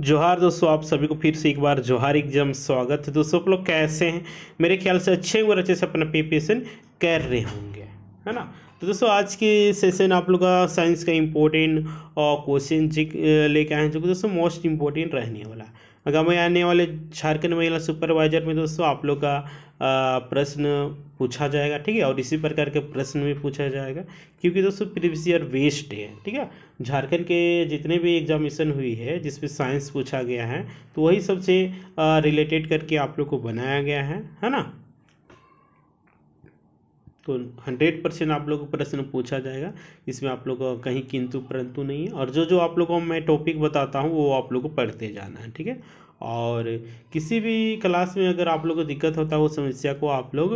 जोहार दोस्तों आप सभी को फिर से एक बार जोहार एग्जाम स्वागत है दोस्तों आप लोग कैसे हैं मेरे ख्याल से अच्छे और अच्छे से अपना प्रिपरेशन कर रहे होंगे है ना तो दोस्तों आज के सेशन आप लोग का साइंस का इम्पोर्टेंट क्वेश्चन लेके आए हैं जो कि दोस्तों मोस्ट इम्पोर्टेंट रहने वाला है आगामी आने वाले झारखंड महिला सुपरवाइजर में दोस्तों आप लोग का प्रश्न पूछा जाएगा ठीक है और इसी प्रकार के प्रश्न भी पूछा जाएगा क्योंकि दोस्तों प्रीवियस ईयर वेस्ट है ठीक है झारखंड के जितने भी एग्जामिनेशन हुई है जिसमें साइंस पूछा गया है तो वही सबसे रिलेटेड करके आप लोग को बनाया गया है है ना तो हंड्रेड परसेंट आप लोग को प्रश्न पूछा जाएगा इसमें आप लोग का कहीं किंतु परंतु नहीं है और जो जो आप लोग को मैं टॉपिक बताता हूँ वो आप लोग को पढ़ते जाना है ठीक है और किसी भी क्लास में अगर आप लोग को दिक्कत होता है वो समस्या को आप लोग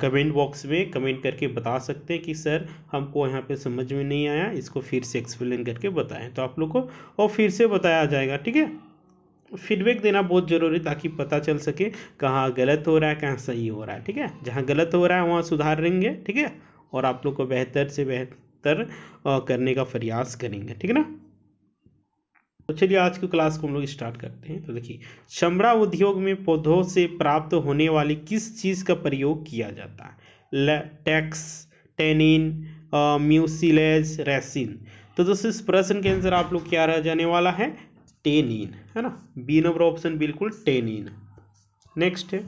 कमेंट बॉक्स में कमेंट करके बता सकते हैं कि सर हमको यहाँ पे समझ में नहीं आया इसको फिर से एक्सप्लेन करके बताएं तो आप लोग को और फिर से बताया जाएगा ठीक है फीडबैक देना बहुत ज़रूरी ताकि पता चल सके कहाँ गलत हो रहा है कहाँ सही हो रहा है ठीक है जहाँ गलत हो रहा है वहाँ सुधारेंगे ठीक है और आप लोग को बेहतर से बेहतर करने का प्रयास करेंगे ठीक है ना तो चलिए आज की क्लास को हम लोग स्टार्ट करते हैं तो देखिए चमड़ा उद्योग में पौधों से प्राप्त होने वाली किस चीज़ का प्रयोग किया जाता है लेटेक्स टेनिन म्यूसिलेज रेसिन तो दोस्तों इस प्रश्न के आंसर आप लोग क्या रह जाने वाला है टेनिन है ना बी नंबर ऑप्शन बिल्कुल टेनिन नेक्स्ट है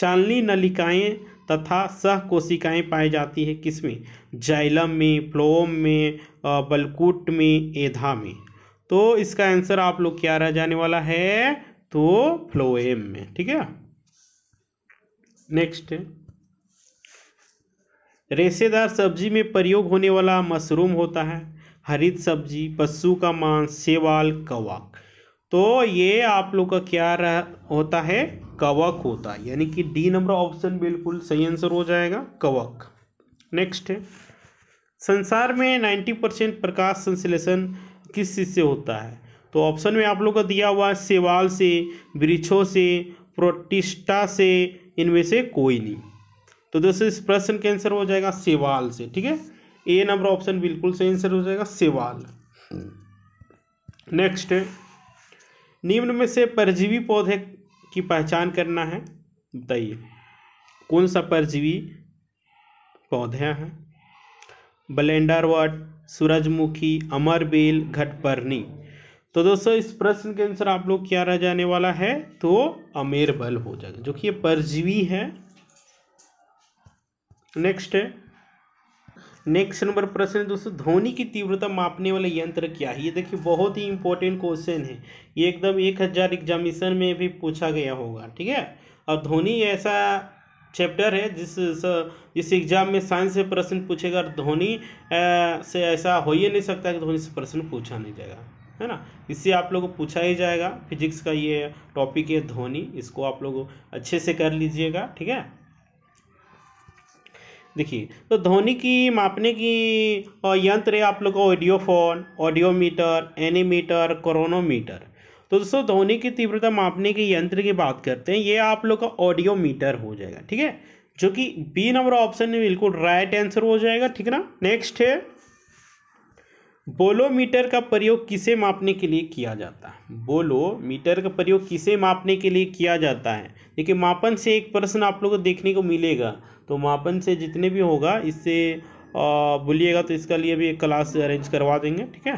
चालनी नलिकाएं तथा सह कोशिकाएँ पाई जाती है किसमें जाइलम में फ्लोम में बलकूट में एधा में तो इसका आंसर आप लोग क्या रह जाने वाला है तो फ्लोएम में ठीक है नेक्स्ट रेशेदार सब्जी में प्रयोग होने वाला मशरूम होता है हरित सब्जी पशु का मांस सेवाल कवक तो ये आप लोग का क्या रह होता है कवक होता है यानी कि डी नंबर ऑप्शन बिल्कुल सही आंसर हो जाएगा कवक नेक्स्ट है संसार में नाइन्टी परसेंट प्रकाश संश्लेषण किस चीज़ से होता है तो ऑप्शन में आप लोग का दिया हुआ है सेवाल से वृक्षों से प्रोटिस्टा से इनमें से कोई नहीं तो दोस्तों इस प्रश्न का आंसर हो जाएगा सेवाल से ठीक है ए नंबर ऑप्शन बिल्कुल सही आंसर हो जाएगा सेवाल नेक्स्ट निम्न में से परजीवी पौधे की पहचान करना है बताइए कौन सा परजीवी पौधे हैं बलेंडार वाट सूरजमुखी अमरबेल घटपर्णी तो दोस्तों इस प्रश्न के आंसर आप लोग क्या रह जाने वाला है तो अमेरबल हो जाएगा जो कि ये परजीवी है नेक्स्ट है नेक्स्ट नंबर प्रश्न है दोस्तों ध्वनि की तीव्रता मापने वाला यंत्र क्या है ये देखिए बहुत ही इंपॉर्टेंट क्वेश्चन है ये एकदम एक हज़ार एग्जामिशन में भी पूछा गया होगा ठीक है और ध्वनि ऐसा चैप्टर है जिस जिस एग्जाम में साइंस से प्रश्न पूछेगा और ध्वनि से ऐसा हो ही नहीं सकता कि ध्वनि से प्रश्न पूछा नहीं जाएगा है ना इससे आप लोगों को पूछा ही जाएगा फिजिक्स का ये टॉपिक है ध्वनि इसको आप लोग अच्छे से कर लीजिएगा ठीक है देखिए तो ध्वनि की मापने की यंत्र है आप लोग का ऑडियोफोन ऑडियोमीटर एनीमीटर क्रोनोमीटर तो दोस्तों ध्वनि की तीव्रता मापने के यंत्र की बात करते हैं ये आप लोग का ऑडियोमीटर हो जाएगा ठीक है जो कि बी नंबर ऑप्शन में बिल्कुल राइट आंसर हो जाएगा ठीक है ना नेक्स्ट है बोलोमीटर का प्रयोग किसे मापने के लिए किया जाता है बोलोमीटर का प्रयोग किसे मापने के लिए किया जाता है देखिए मापन से एक प्रश्न आप लोगों को देखने को मिलेगा तो मापन से जितने भी होगा इससे बोलिएगा तो इसका लिए भी एक क्लास अरेंज करवा देंगे ठीक है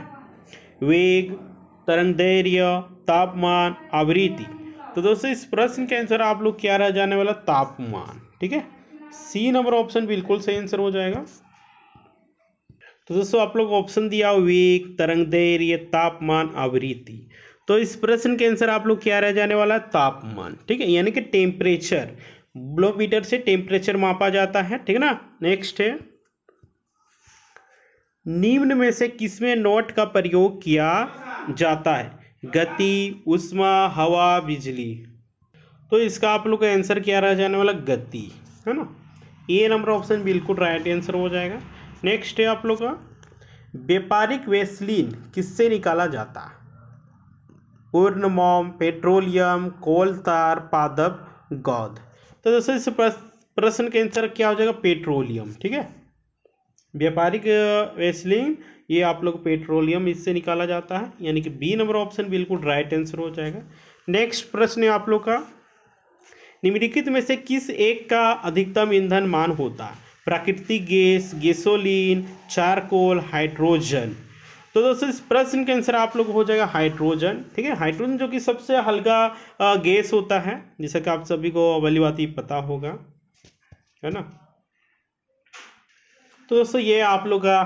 वेग तरंग धैर्य तापमान आवृत्ति तो दोस्तों इस प्रश्न के आंसर आप लोग क्या रह जाने वाला तापमान ठीक है सी नंबर ऑप्शन बिल्कुल सही आंसर हो जाएगा तो दोस्तों आप लोग ऑप्शन दिया वेग तरंग दैर्य तापमान आवृत्ति तो इस प्रश्न के आंसर आप लोग क्या रह जाने वाला है तापमान ठीक है यानी कि टेम्परेचर ब्लोमीटर से टेम्परेचर मापा जाता है ठीक है ना नेक्स्ट है निम्न में से किसमें नोट का प्रयोग किया जाता है गति उष्मा हवा बिजली तो इसका आप लोग का आंसर क्या रह जाने वाला गति है ना ये नंबर ऑप्शन बिल्कुल राइट आंसर हो जाएगा नेक्स्ट है आप लोग का व्यापारिक वेस्लिन किससे निकाला जाता पूर्ण उर्नमोम पेट्रोलियम कोल तार पादप गौद तो दोस्तों इस प्रश्न के आंसर क्या हो जाएगा पेट्रोलियम ठीक है व्यापारिक वेस्लिन ये आप लोग पेट्रोलियम इससे निकाला जाता है यानी कि बी नंबर ऑप्शन बिल्कुल राइट आंसर हो जाएगा नेक्स्ट प्रश्न है आप लोग का निम्नलिखित में से किस एक का अधिकतम ईंधन मान होता है प्राकृतिक गैस गैसोलीन चारकोल हाइड्रोजन तो दोस्तों इस प्रश्न के आंसर आप लोग हो जाएगा हाइड्रोजन ठीक है हाइड्रोजन जो कि सबसे हल्का गैस होता है जैसा कि आप सभी को अवली बात ही पता होगा है ना तो दोस्तों ये आप लोग का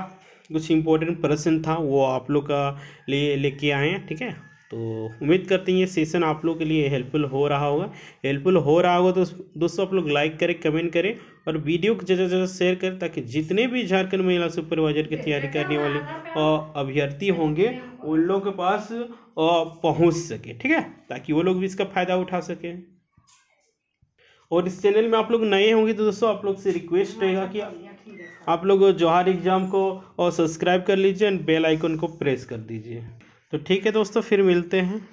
कुछ इंपॉर्टेंट प्रश्न था वो आप लोग का ले लेके आए हैं ठीक है तो उम्मीद करते हैं ये सेशन आप लोग के लिए हेल्पफुल हो रहा होगा हेल्पफुल हो रहा होगा तो दोस्तों आप लोग लाइक करें कमेंट करें और वीडियो को ज़्यादा से ज़्यादा शेयर करें ताकि जितने भी झारखंड महिला सुपरवाइजर की तैयारी करने वाले अभ्यर्थी होंगे उन लोगों के पास पहुंच सके ठीक है ताकि वो लोग भी इसका फ़ायदा उठा सकें और इस चैनल में आप लोग नए होंगे तो दोस्तों आप लोग से रिक्वेस्ट रहेगा तो कि आप लोग जोहार एग्ज़ाम को सब्सक्राइब कर लीजिए एंड बेल आइकन को प्रेस कर दीजिए तो ठीक है दोस्तों फिर मिलते हैं